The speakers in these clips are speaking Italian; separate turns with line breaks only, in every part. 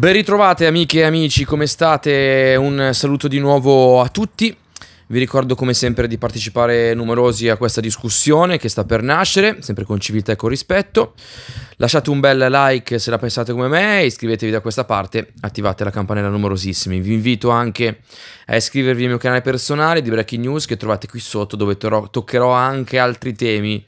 Ben ritrovate amiche e amici, come state? Un saluto di nuovo a tutti. Vi ricordo come sempre di partecipare numerosi a questa discussione che sta per nascere, sempre con civiltà e con rispetto. Lasciate un bel like se la pensate come me, iscrivetevi da questa parte, attivate la campanella numerosissima. Vi invito anche a iscrivervi al mio canale personale di Breaking News che trovate qui sotto dove toccherò anche altri temi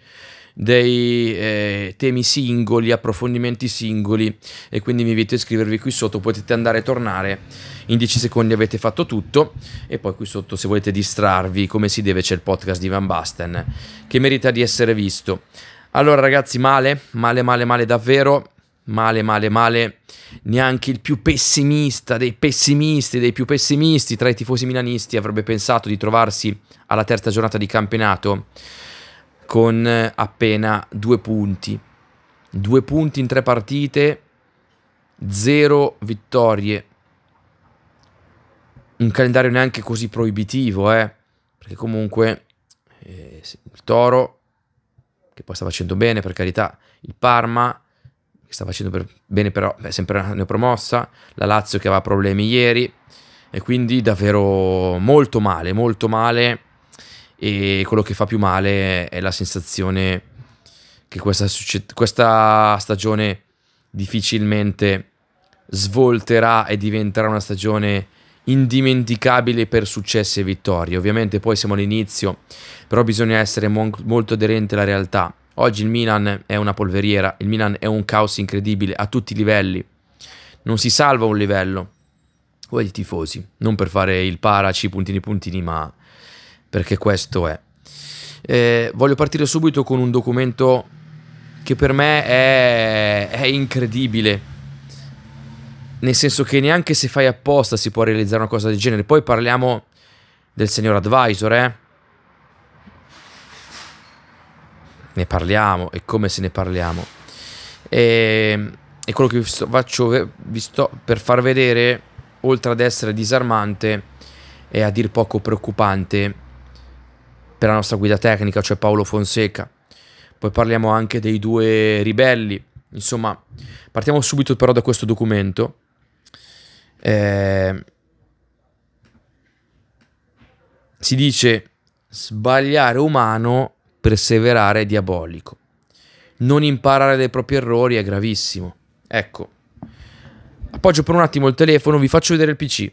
dei eh, temi singoli, approfondimenti singoli e quindi vi invito a iscrivervi qui sotto, potete andare e tornare, in 10 secondi avete fatto tutto e poi qui sotto se volete distrarvi come si deve c'è il podcast di Van Basten che merita di essere visto. Allora ragazzi male, male, male, male davvero, male, male, male, neanche il più pessimista dei pessimisti, dei più pessimisti tra i tifosi milanisti avrebbe pensato di trovarsi alla terza giornata di campionato con eh, appena due punti. Due punti in tre partite, zero vittorie. Un calendario neanche così proibitivo, eh? perché comunque eh, il Toro, che poi sta facendo bene per carità, il Parma, che sta facendo per, bene però, è sempre una neopromossa, la Lazio che aveva problemi ieri, e quindi davvero molto male, molto male e quello che fa più male è la sensazione che questa, questa stagione difficilmente svolterà e diventerà una stagione indimenticabile per successi e vittorie. Ovviamente poi siamo all'inizio, però bisogna essere mon- molto aderenti alla realtà. Oggi il Milan è una polveriera, il Milan è un caos incredibile a tutti i livelli. Non si salva un livello. Voi tifosi, non per fare il paraci puntini puntini, ma perché questo è. Eh, voglio partire subito con un documento che per me è, è incredibile. Nel senso che neanche se fai apposta si può realizzare una cosa del genere. Poi parliamo del signor advisor, eh? Ne parliamo e come se ne parliamo. E, ehm, e quello che vi sto, faccio, vi sto per far vedere, oltre ad essere disarmante, è a dir poco preoccupante per la nostra guida tecnica, cioè Paolo Fonseca. Poi parliamo anche dei due ribelli. Insomma, partiamo subito però da questo documento. Eh, si dice sbagliare umano, perseverare diabolico. Non imparare dai propri errori è gravissimo. Ecco, appoggio per un attimo il telefono, vi faccio vedere il PC.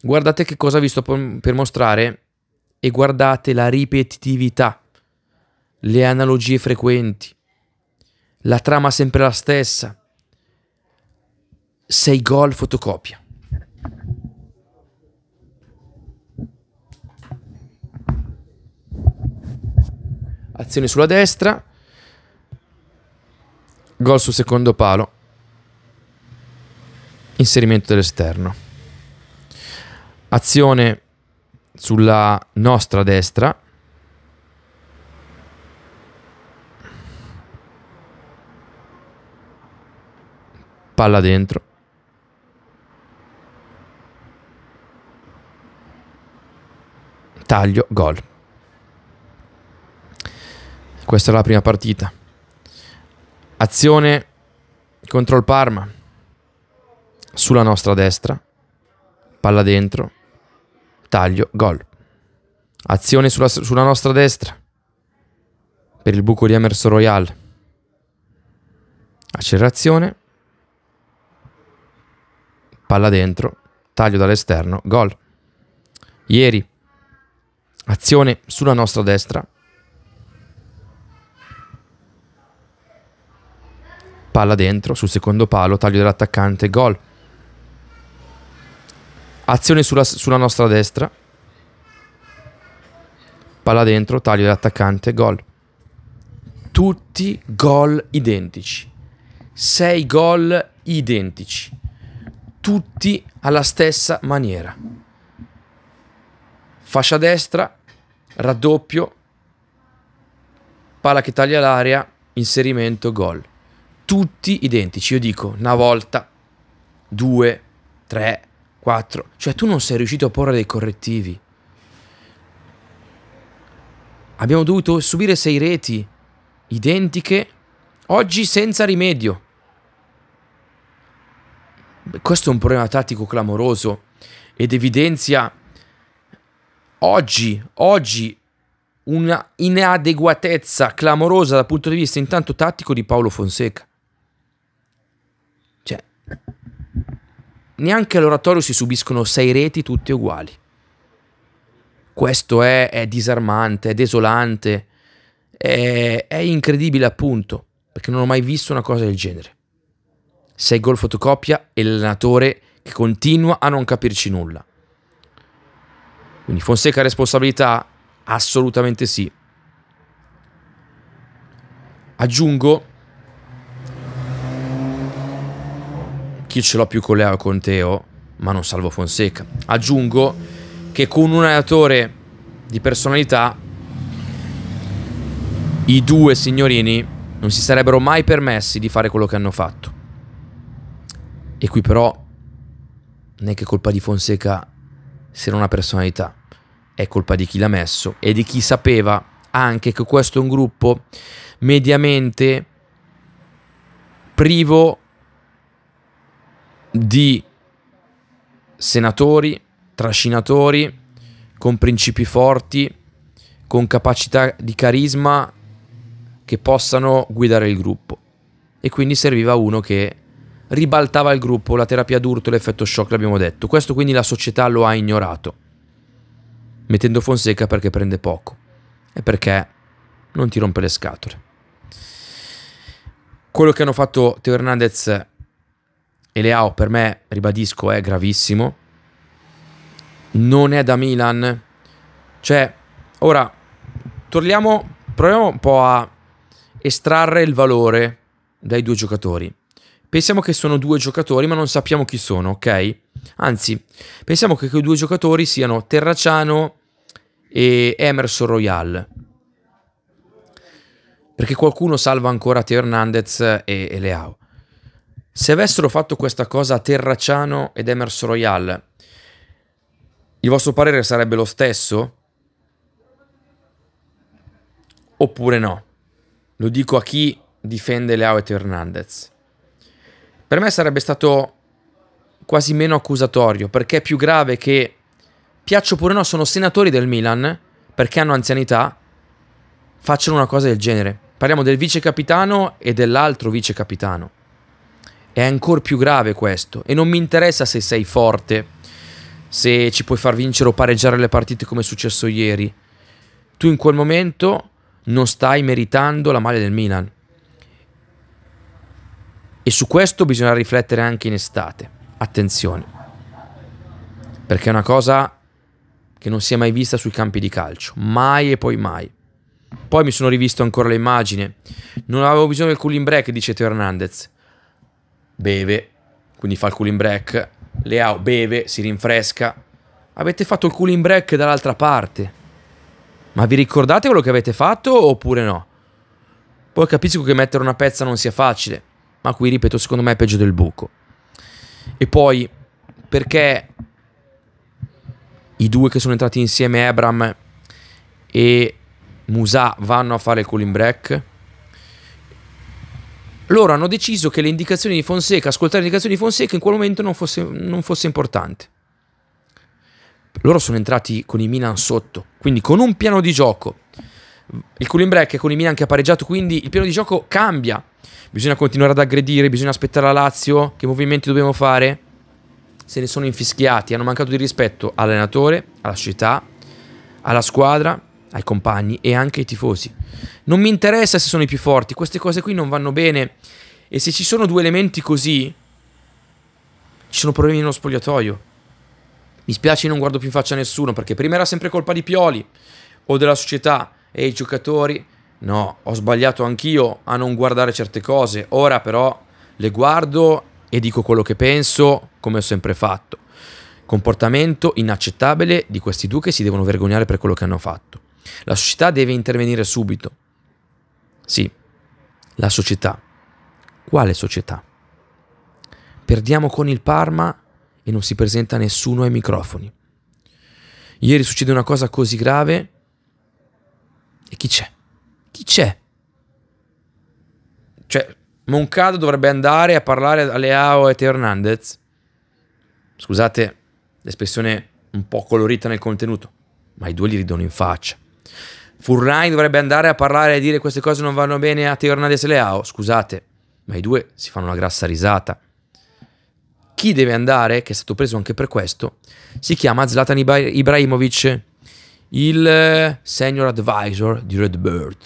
Guardate che cosa vi sto per mostrare e guardate la ripetitività, le analogie frequenti, la trama sempre la stessa, sei gol fotocopia. Azione sulla destra, gol sul secondo palo, inserimento dell'esterno. Azione sulla nostra destra. Palla dentro. Taglio, gol. Questa era la prima partita. Azione contro il Parma. Sulla nostra destra. Palla dentro taglio, gol. Azione sulla, sulla nostra destra per il buco di Emerson Royal. Accelerazione. Palla dentro, taglio dall'esterno, gol. Ieri, azione sulla nostra destra. Palla dentro, sul secondo palo, taglio dell'attaccante, gol. Azione sulla, sulla nostra destra. Palla dentro, taglio dell'attaccante, gol. Tutti gol identici. Sei gol identici. Tutti alla stessa maniera. Fascia destra, raddoppio, palla che taglia l'area, inserimento, gol. Tutti identici. Io dico una volta, due, tre, 4. Cioè tu non sei riuscito a porre dei correttivi. Abbiamo dovuto subire sei reti identiche, oggi senza rimedio. Questo è un problema tattico clamoroso ed evidenzia oggi, oggi una inadeguatezza clamorosa dal punto di vista intanto tattico di Paolo Fonseca. Cioè, neanche all'oratorio si subiscono sei reti tutte uguali. Questo è, è disarmante, è desolante, è, è incredibile appunto, perché non ho mai visto una cosa del genere. Sei gol fotocopia e l'allenatore che continua a non capirci nulla. Quindi Fonseca ha responsabilità? Assolutamente sì. Aggiungo chi ce l'ho più con Leo e con Teo, ma non salvo Fonseca. Aggiungo che con un allenatore di personalità i due signorini non si sarebbero mai permessi di fare quello che hanno fatto. E qui però non è che colpa di Fonseca se non ha personalità, è colpa di chi l'ha messo e di chi sapeva anche che questo è un gruppo mediamente privo di senatori, trascinatori, con principi forti, con capacità di carisma che possano guidare il gruppo. E quindi serviva uno che ribaltava il gruppo, la terapia d'urto, l'effetto shock, l'abbiamo detto. Questo quindi la società lo ha ignorato, mettendo Fonseca perché prende poco e perché non ti rompe le scatole. Quello che hanno fatto Teo Hernandez e Leao per me, ribadisco, è gravissimo. Non è da Milan. Cioè, ora, torniamo, proviamo un po' a estrarre il valore dai due giocatori. Pensiamo che sono due giocatori, ma non sappiamo chi sono, ok? Anzi, pensiamo che quei due giocatori siano Terracciano e Emerson Royal. Perché qualcuno salva ancora Teo Hernandez e, e Leao. Se avessero fatto questa cosa Terracciano ed Emerson Royal, il vostro parere sarebbe lo stesso? Oppure no? Lo dico a chi difende Leao e Hernandez. Per me sarebbe stato quasi meno accusatorio, perché è più grave che, piaccia oppure no, sono senatori del Milan, perché hanno anzianità, facciano una cosa del genere. Parliamo del vice capitano e dell'altro vice capitano. È ancora più grave questo. E non mi interessa se sei forte, se ci puoi far vincere o pareggiare le partite come è successo ieri. Tu in quel momento non stai meritando la male del Milan. E su questo bisogna riflettere anche in estate. Attenzione. Perché è una cosa che non si è mai vista sui campi di calcio. Mai e poi mai. Poi mi sono rivisto ancora le immagini. Non avevo bisogno del cooling break, dice Teo Hernandez beve, quindi fa il cooling break, Leao beve, si rinfresca. Avete fatto il cooling break dall'altra parte. Ma vi ricordate quello che avete fatto oppure no? Poi capisco che mettere una pezza non sia facile, ma qui ripeto, secondo me è peggio del buco. E poi, perché i due che sono entrati insieme, Abram e Musa, vanno a fare il cooling break? loro hanno deciso che le indicazioni di Fonseca, ascoltare le indicazioni di Fonseca in quel momento non fosse, non fosse importante. Loro sono entrati con i Milan sotto, quindi con un piano di gioco. Il cooling break è con i Milan che ha pareggiato, quindi il piano di gioco cambia. Bisogna continuare ad aggredire, bisogna aspettare la Lazio, che movimenti dobbiamo fare? Se ne sono infischiati, hanno mancato di rispetto all'allenatore, alla società, alla squadra ai compagni e anche ai tifosi. Non mi interessa se sono i più forti, queste cose qui non vanno bene e se ci sono due elementi così ci sono problemi nello spogliatoio. Mi spiace non guardo più in faccia a nessuno perché prima era sempre colpa di Pioli o della società e i giocatori. No, ho sbagliato anch'io a non guardare certe cose. Ora però le guardo e dico quello che penso come ho sempre fatto. Comportamento inaccettabile di questi due che si devono vergognare per quello che hanno fatto. La società deve intervenire subito. Sì, la società. Quale società? Perdiamo con il Parma e non si presenta nessuno ai microfoni. Ieri succede una cosa così grave e chi c'è? Chi c'è? Cioè, Moncado dovrebbe andare a parlare a Leao e a Hernandez. Scusate l'espressione un po' colorita nel contenuto, ma i due gli ridono in faccia. Furrain dovrebbe andare a parlare e dire queste cose non vanno bene a Teo Hernandez Leao. Scusate, ma i due si fanno una grassa risata. Chi deve andare, che è stato preso anche per questo, si chiama Zlatan Ibrahimovic, il eh, senior advisor di Redbird.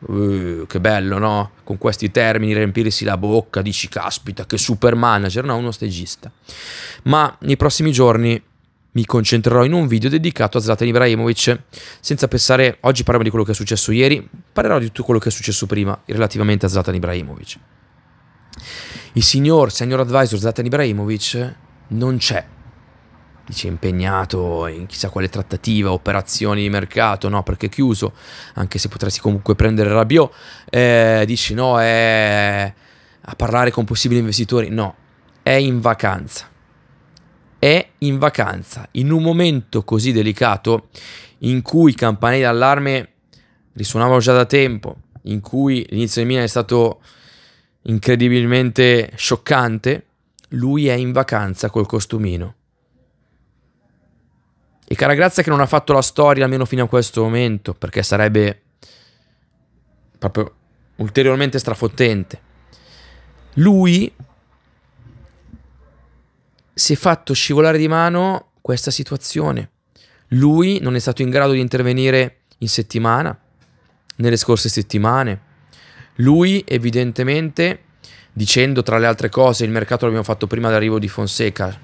Uh, che bello, no? Con questi termini riempirsi la bocca, dici caspita, che super manager, no? Uno stagista. Ma nei prossimi giorni mi concentrerò in un video dedicato a Zlatan Ibrahimovic, senza pensare, oggi parliamo di quello che è successo ieri, parlerò di tutto quello che è successo prima relativamente a Zlatan Ibrahimovic. Il signor signor advisor Zlatan Ibrahimovic non c'è. Dice impegnato in chissà quale trattativa, operazioni di mercato, no perché è chiuso, anche se potresti comunque prendere Rabiot, eh, dici no, è a parlare con possibili investitori, no, è in vacanza è in vacanza. In un momento così delicato, in cui i campanelli d'allarme risuonavano già da tempo, in cui l'inizio di Milan è stato incredibilmente scioccante, lui è in vacanza col costumino. E cara grazia che non ha fatto la storia almeno fino a questo momento, perché sarebbe proprio ulteriormente strafottente. Lui si è fatto scivolare di mano questa situazione. Lui non è stato in grado di intervenire in settimana, nelle scorse settimane. Lui evidentemente, dicendo tra le altre cose, il mercato l'abbiamo fatto prima dell'arrivo di Fonseca,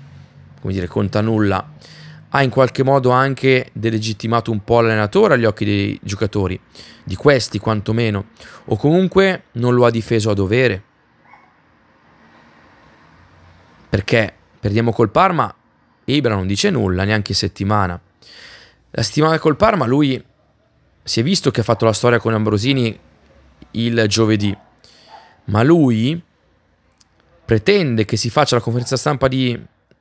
come dire, conta nulla, ha in qualche modo anche delegittimato un po' l'allenatore agli occhi dei giocatori, di questi quantomeno, o comunque non lo ha difeso a dovere. Perché Perdiamo col Parma, Ibra non dice nulla, neanche settimana. La settimana col Parma lui si è visto che ha fatto la storia con Ambrosini il giovedì, ma lui pretende che si faccia la conferenza stampa di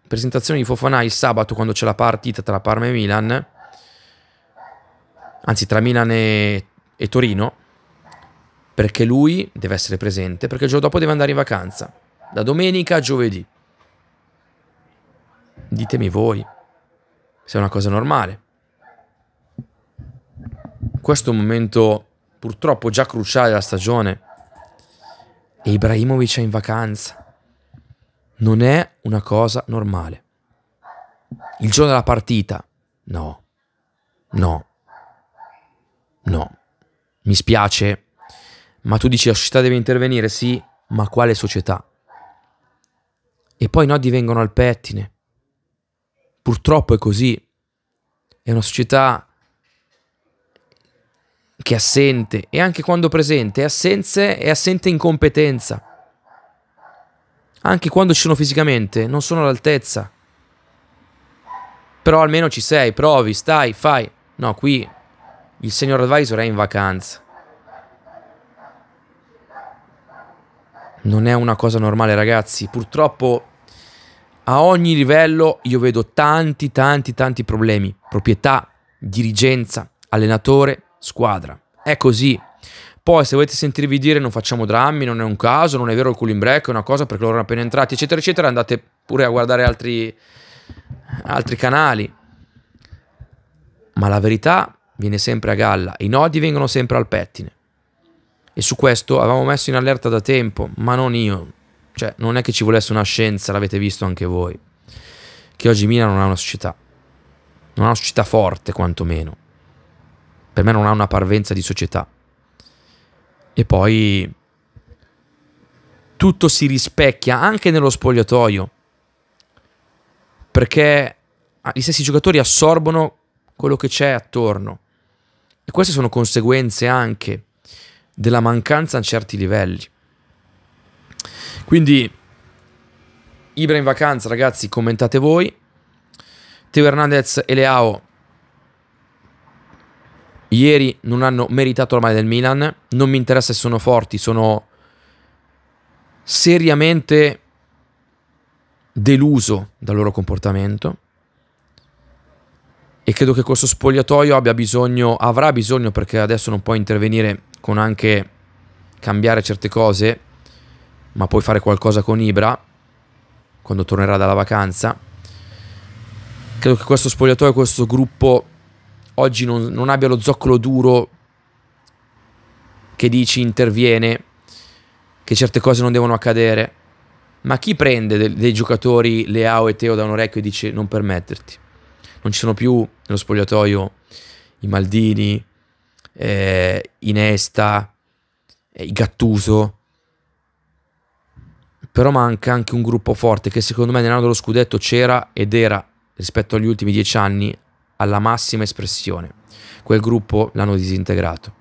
presentazione di Fofana il sabato quando c'è la partita tra Parma e Milan, anzi tra Milan e, e Torino, perché lui deve essere presente, perché il giorno dopo deve andare in vacanza, da domenica a giovedì. Ditemi voi se è una cosa normale. Questo è un momento purtroppo già cruciale della stagione. E Ibrahimovic è in vacanza. Non è una cosa normale. Il giorno della partita? No. No. No. Mi spiace. Ma tu dici la società deve intervenire? Sì, ma quale società? E poi no divengono al pettine. Purtroppo è così. È una società che è assente e anche quando presente è, assenze, è assente incompetenza. Anche quando ci sono fisicamente non sono all'altezza. Però almeno ci sei, provi, stai, fai. No, qui il signor advisor è in vacanza. Non è una cosa normale, ragazzi. Purtroppo a ogni livello io vedo tanti, tanti, tanti problemi. Proprietà, dirigenza, allenatore, squadra. È così. Poi, se volete sentirvi dire non facciamo drammi, non è un caso, non è vero il cooling break, è una cosa perché loro erano appena entrati, eccetera, eccetera, andate pure a guardare altri, altri canali. Ma la verità viene sempre a galla, i nodi vengono sempre al pettine. E su questo avevamo messo in allerta da tempo, ma non io, cioè, non è che ci volesse una scienza, l'avete visto anche voi. Che oggi Milan non ha una società. Non ha una società forte, quantomeno. Per me non ha una parvenza di società. E poi tutto si rispecchia anche nello spogliatoio. Perché ah, gli stessi giocatori assorbono quello che c'è attorno. E queste sono conseguenze anche della mancanza a certi livelli. Quindi Ibra in vacanza, ragazzi, commentate voi. Teo Hernandez e Leao ieri non hanno meritato la maglia del Milan. Non mi interessa se sono forti, sono seriamente deluso dal loro comportamento. E credo che questo spogliatoio abbia bisogno, avrà bisogno perché adesso non può intervenire con anche cambiare certe cose ma puoi fare qualcosa con Ibra quando tornerà dalla vacanza. Credo che questo spogliatoio, questo gruppo oggi non, non abbia lo zoccolo duro che dici interviene, che certe cose non devono accadere. Ma chi prende de dei giocatori Leao e Teo da un orecchio e dice non permetterti? Non ci sono più nello spogliatoio i Maldini, eh, Inesta, eh, Gattuso, però manca anche un gruppo forte che secondo me nell'anno dello scudetto c'era ed era rispetto agli ultimi dieci anni alla massima espressione. Quel gruppo l'hanno disintegrato.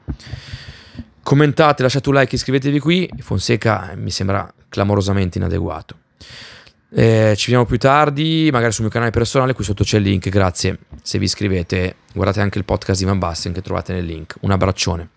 Commentate, lasciate un like, iscrivetevi qui. Fonseca eh, mi sembra clamorosamente inadeguato. Eh, ci vediamo più tardi, magari sul mio canale personale, qui sotto c'è il link, grazie se vi iscrivete, guardate anche il podcast di Van Basten che trovate nel link. Un abbraccione.